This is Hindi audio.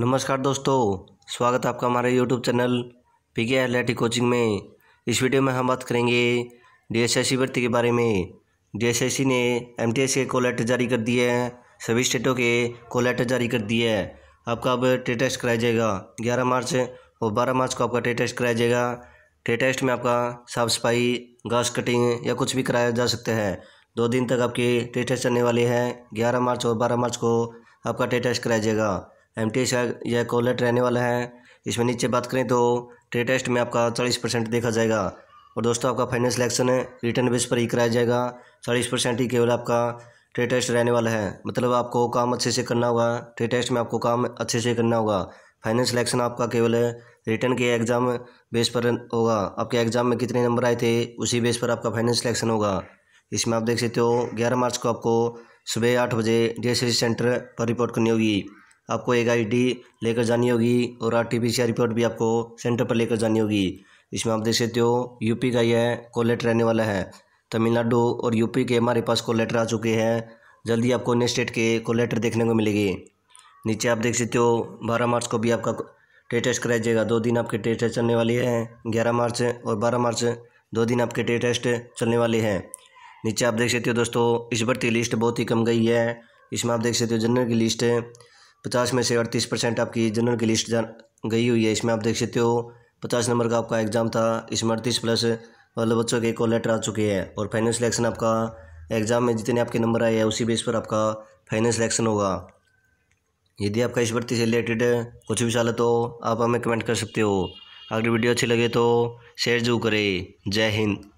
नमस्कार दोस्तों स्वागत है आपका हमारे YouTube channel P K athletic coaching में इस वीडियो में हम बात करेंगे डीएसएससी भर्ती के बारे में डीएसएससी ने एमटीएस के कोलेट जारी कर दिए हैं सभी स्टेटों के कोलेट जारी कर दिए है आपका अब टे टेस्ट कराया जाएगा ग्यारह मार्च और बारह मार्च को आपका टे टेस्ट कराया जाएगा टे टेस्ट में आपका साफ सफाई घास कटिंग या कुछ भी कराया जा सकता है दो दिन तक आपके टे टेस्ट चलने वाले हैं ग्यारह मार्च और बारह मार्च को आपका टे टेस्ट कराया जाएगा एम टी यह कॉलेट रहने वाला है इसमें नीचे बात करें तो ट्रेड टेस्ट में आपका चालीस परसेंट देखा जाएगा और दोस्तों आपका फाइनल सिलेक्शन रिटर्न बेस पर ही कराया जाएगा चालीस परसेंट ही केवल आपका ट्रे टेस्ट रहने वाला है मतलब आपको काम अच्छे से करना होगा ट्रे टेस्ट में आपको काम अच्छे से करना होगा फाइनल सिलेक्शन आपका केवल रिटर्न के एग्ज़ाम बेस पर होगा आपके एग्ज़ाम में कितने नंबर आए थे उसी बेस पर आपका फाइनल सिलेक्शन होगा इसमें आप देख सकते हो ग्यारह मार्च को आपको सुबह आठ बजे डी सेंटर पर रिपोर्ट करनी होगी आपको एक आईडी लेकर जानी होगी और आरटीपीसीआर रिपोर्ट भी आपको सेंटर पर लेकर जानी होगी इसमें आप देख सकते हो यूपी का यह लेटर रहने वाला है तमिलनाडु और यूपी के हमारे पास कॉलेटर आ चुके हैं जल्दी आपको अन्य स्टेट के कॉलेटर देखने को मिलेगी नीचे आप देख सकते हो बारह मार्च को भी आपका टेस्ट टेस्ट कराया जाएगा दो दिन आपके टेस्ट टेस्ट चलने वाले हैं ग्यारह मार्च और बारह मार्च दो दिन आपके टेस्ट टेस्ट चलने वाले हैं नीचे आप देख सकते हो दोस्तों इस भर्ती लिस्ट बहुत ही कम गई है इसमें आप देख सकते हो जनरल की लिस्ट पचास में से अड़तीस परसेंट आपकी जनरल की लिस्ट जान गई हुई है इसमें आप देख सकते हो पचास नंबर का आपका एग्ज़ाम था इसमें अड़तीस प्लस वाले बच्चों के और लेटर आ चुके हैं और फाइनल सिलेक्शन आपका एग्ज़ाम में जितने आपके नंबर आए हैं उसी बेस पर आपका फाइनल सिलेक्शन होगा यदि आपका इस भर्ती से रिलेटेड कुछ भी सवाल है तो आप हमें कमेंट कर सकते हो अगर वीडियो अच्छी लगे तो शेयर जरूर करें जय हिंद